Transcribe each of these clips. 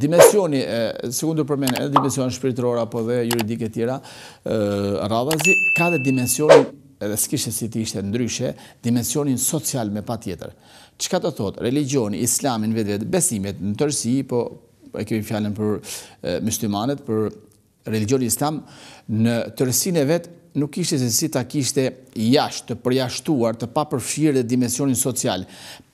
Dimensioni, se kundur përmene, edhe dimensioni shpiritrora, apo dhe juridike tjera, radhazi, ka dhe dimensioni, edhe s'kishtë si ti ishte ndryshe, dimensionin social me pa tjetër. Qëka të thotë, religioni, islamin, vedve, besimet, në tërsi, po e kemi fjallin për mështimanet, për religioni islam, në tërsin e vetë, nuk ishte se si ta kishte jashtë, të përjashtuar, të pa përfshirë dhe dimensionin social.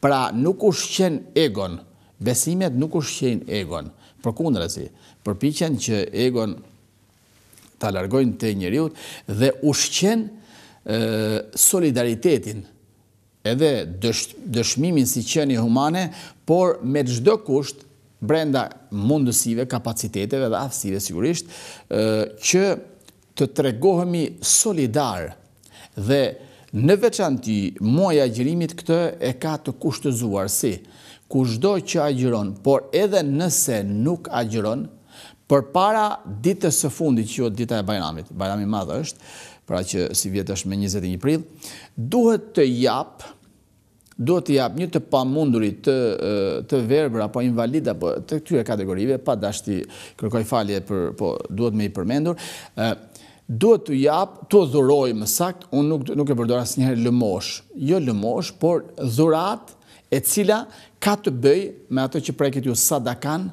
Pra, nuk ushqen egon, besimet nuk është qenë egon, për kundra si, që egon të largojnë të njëriut dhe ushqen solidaritetin edhe dëshmimin si qeni humane, por me gjdo kusht brenda mundësive, kapaciteteve dhe aftësive sigurisht, që të tregohemi solidar dhe në veçanti muaj agjërimit këtë e ka të kushtëzuar si, ku që agjëron, por edhe nëse nuk agjëron, për para ditës së fundi që jo dita e bajramit, bajrami madhë është, pra që si vjetë është me 21 prill, duhet të japë, duhet të japë një të pamundurit të verbra, apo invalida, apo të këtyre kategorive, pa dashti kërkoj falje, po duhet me i përmendur, duhet të japë, të dhurojë më sakt, unë nuk e asë njëherë lëmosh, jo lëmosh, por dhuratë, e cila ka të bëj me ato që preket ju sadakan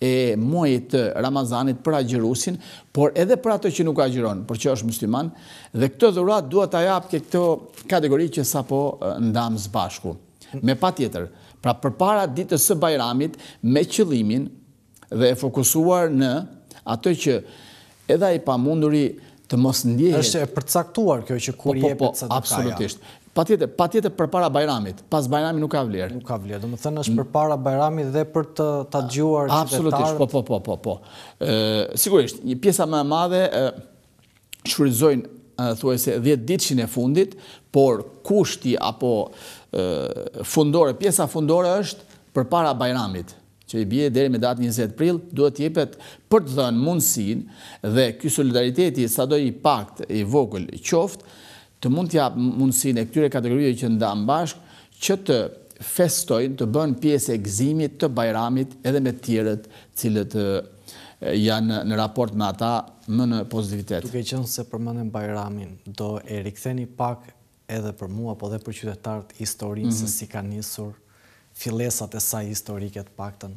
e muajit të Ramazanit për agjerusin, por edhe për ato që nuk agjeron, për që është musliman, dhe këtë dhurat duhet të japë ke këto kategori që sa po ndamë zbashku. Me pa tjetër, pra për para ditës së bajramit me qëlimin dhe e fokusuar në ato që edhe i pamunduri të mos ndjehet... është e përcaktuar kjo që kur jepet së sadakan. Po, po, po, absolutisht. Pa tjetër, pa tjetër për para Bajramit, pas Bajramit nuk ka vlerë. Nuk ka vlerë, dhe më thënë është për para Bajramit dhe për të të gjuar qëtëtarët. Absolutisht, po, po, po, po, po. Sigurisht, një pjesa më madhe shfryzojnë, thua e se, 10 ditë e fundit, por kushti apo fundore, pjesa fundore është për para Bajramit, që i bje dhere me datë 20 april, duhet tjepet për të dhënë mundësin dhe ky solidariteti sa dojë i pakt, i vogël, i qoftë, të mund t'ja mundësin e këtyre kategorive që ndam bashkë, që të festojnë, të bënë pjesë e gzimit të bajramit edhe me tjerët cilët janë në raport me ata më në pozitivitet. Tuk e qënë se përmëndën bajramin, do e riktheni pak edhe për mua, po dhe për qytetarët historinë se mhm. si ka njësur filesat e saj historiket pakten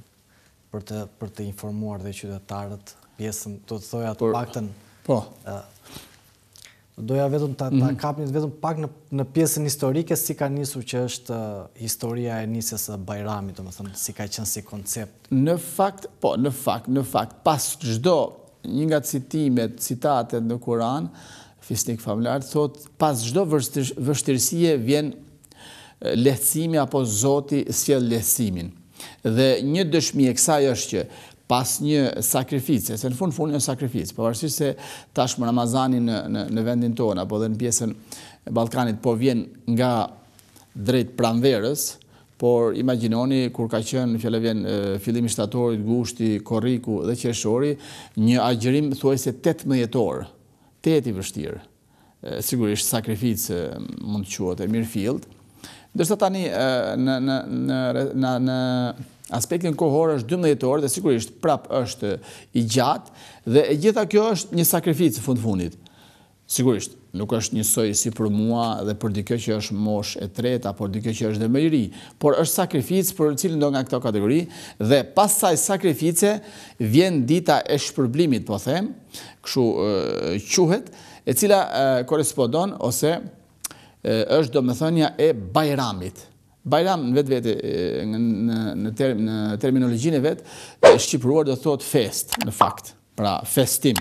për të informuar dhe qytetarët pjesën, të të thoja të pakten po doja vetëm ta, ta mhm. kapnit vetëm pak në, në pjesën historike si ka njësu që është uh, historia e njësës e bajramit, të më thëmë, si ka qënë si koncept. Në fakt, po, në fakt, në fakt, pas gjdo një nga citimet, citatet në Kuran, fisnik Famlar, thot, pas gjdo vështir, vështirësie vjen uh, lehtësimi apo zoti sjell lehtësimin. Dhe një dëshmi e kësaj është që pas një sakrificë, se në fund fund një sakrifice, përvarësisht se tashmë Ramazani në vendin tona, po dhe në pjesën Balkanit, po vjen nga drejt pranverës, por imaginoni, kur ka qenë, fjale vjen, fillimi shtatorit, gushti, korriku dhe qeshori, një agjërim, thuaj se 18 orë, të jeti vështirë, sigurisht sakrificë mund të quatë e mirë fillët, ndërsa tani në në në në në në Aspektin kohore është 12 orë dhe sigurisht prap është i gjatë dhe e gjitha kjo është një sakrificë fund fundit. Sigurisht, nuk është një sojë si për mua dhe për dike që është mosh e treta, por dike që është dhe i ri, por është sakrificë për cilë ndonë nga këto kategori dhe pasaj sakrifice vjen dita e shpërblimit, po them, këshu quhet, e cila korespondon ose është do më thënja e bajramit. Bajram në vetë vetë, në terminologjin e vetë, shqipëruar do thotë fest, në fakt, pra festim.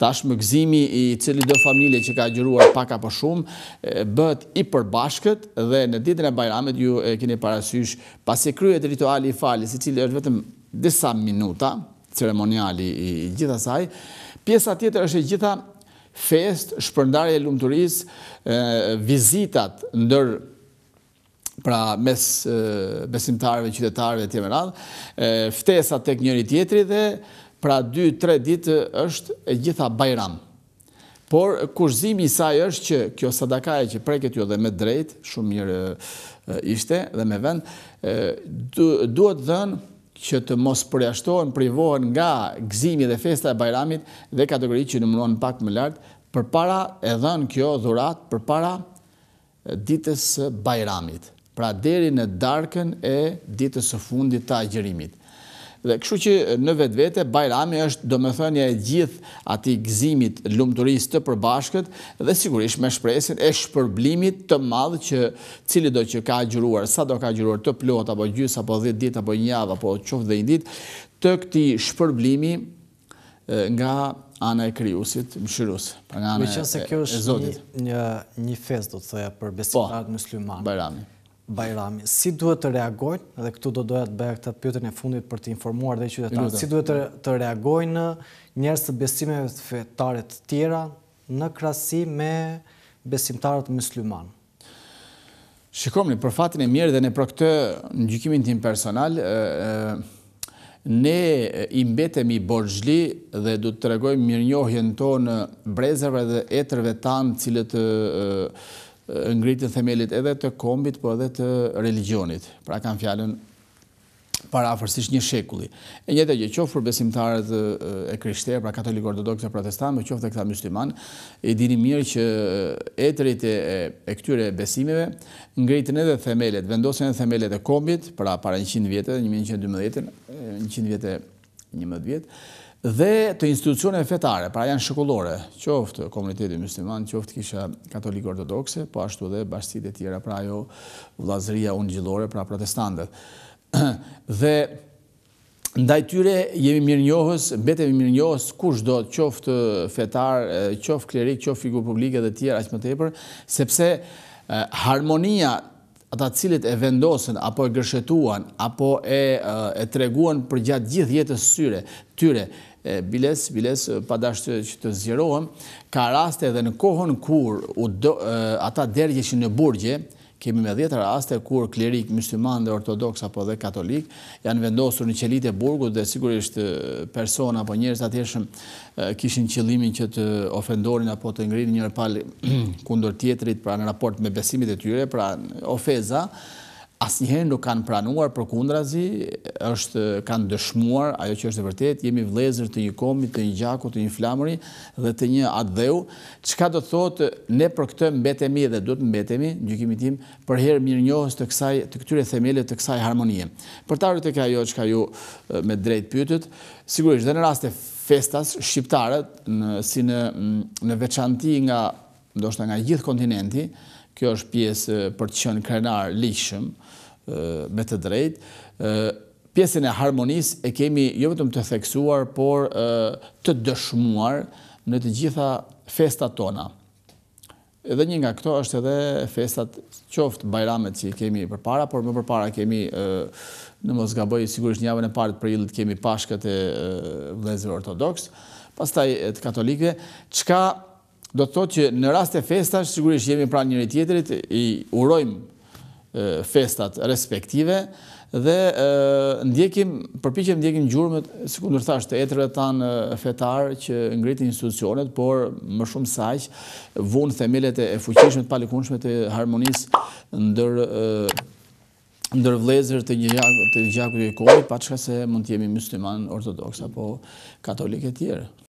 Tash më gzimi i cili dhe familje që ka gjëruar paka për shumë, bët i përbashkët dhe në ditën e Bajramet ju e kini parasysh pasi kryet rituali i falis, i cili është vetëm disa minuta, ceremoniali i gjithasaj, pjesa tjetër është i gjitha fest, shpërndarje e lumëturis, vizitat ndër pra mes besimtarëve, qytetarëve dhe tjetër ftesa tek njëri tjetri dhe pra 2-3 ditë është e gjitha Bajram. Por kurzimi i saj është që kjo sadaka që preket ju dhe me drejt, shumë mirë ishte dhe me vend, duhet dhën që të mos përjashtohen, privohen nga gëzimi dhe festa e Bajramit dhe kategoritë që numëron pak më lart, përpara e dhën kjo dhuratë përpara ditës së Bajramit pra deri në darkën e ditës së fundit të agjërimit. Dhe kështu që në vetë vete, Bajrami është do me thënja, e gjithë ati gzimit lumëturis të përbashkët dhe sigurisht me shpresin e shpërblimit të madhë që cili do që ka gjuruar, sa do ka gjuruar të plot, apo gjys, apo dhjet dit, apo njav, apo qof dhe indit, të këti shpërblimi nga anë e kryusit, më shyrus, nga anë e zotit. Me qënë se kjo është një fest, do të thëja, për besimat muslimat. Po, Bajrami. Bajrami, si duhet të reagojnë, dhe këtu do dojat të bëja këta pjotën e fundit për të informuar dhe i qytetarë, si duhet të reagojnë në njerës të fetare të fetarët tjera në krasi me besimtarët mëslimanë? Shikom në fatin e mirë dhe në pro këtë në gjykimin tim personal, ne imbetem i borgjli dhe du të regojmë mirë njohjen tonë brezërve dhe etërve tanë cilët ngritin themelit edhe të kombit, po edhe të religionit. Pra kanë fjallën para afërsisht një shekulli. E njëtë e gjithë qofë për besimtarët e krishterë, pra katolikë ortodokës e protestantë, qofë dhe këta mështiman, i dini mirë që etërit e këtyre besimeve, ngritin edhe themelit, vendosin edhe themelit e kombit, pra para 100 vjetët, 1112, 100 vjetët, 11 vjetë, dhe të institucione fetare, pra janë shëkullore, qoftë komuniteti musliman, qoftë kisha katolikë ortodokse po ashtu dhe bashkësit e tjera, pra jo vlazëria unë gjillore, pra protestantët. Dhe ndaj tyre jemi mirë njohës, betemi mirë njohës, kush do qoftë fetar, qoftë klerik, qoftë figur publike dhe tjera, aqë më tepër, sepse harmonia ata cilit e vendosen, apo e gërshetuan, apo e treguan për gjatë gjithë jetës syre, tyre, biles, biles, pa dashtë që të zjerohem, ka raste edhe në kohën kur ata dergje që në burgje, kemi me djetë raste kur klerik, mishtyman dhe ortodoks apo dhe katolik, janë vendosur në qelit e burgut dhe sigurisht persona apo njërës atjeshëm kishin qëlimin që të ofendorin apo të ngrinë njërë pal kundur tjetërit pra në raport me besimit e tyre, pra ofeza, asnjëherë nuk kanë pranuar për kundrazi, është, kanë dëshmuar, ajo që është e vërtet, jemi vlezër të një komit, të një gjakut, të një flamëri dhe të një adheu, ka do thotë ne për këtë mbetemi dhe do të mbetemi, në gjykimi tim, për herë mirë njohës të, kësaj, të këtyre themele të kësaj harmonie. Për e ka jo që ka ju me drejt pytët, sigurisht dhe në raste festas shqiptarët, në, si në, në veçanti nga, ndoshta nga gjithë kontinenti, kjo është pjesë për të qënë krenar lishëm me të drejtë, pjesën e harmonis e kemi jo vetëm të theksuar, por të dëshmuar në të gjitha festat tona. Edhe një nga këto është edhe festat qoftë bajramet që kemi për para, por më për para kemi në Mosgaboj, sigurisht një avën e partë për jilët kemi pashkët e vlezër ortodoks, pas taj e të katolike, qka do të thotë që në rast e festash, sigurisht jemi pra njëri tjetërit, i urojmë festat respektive, dhe ndjekim, përpichem ndjekim gjurëmet, si thasht, të etrëve tanë fetarë që ngritin institucionet, por më shumë sajqë, vunë themelet e fuqishmet, palikunshmet e harmonis ndër ndër vlezër të një gjakë të gjakë të gjakë të gjakë të gjakë të gjakë të gjakë të gjakë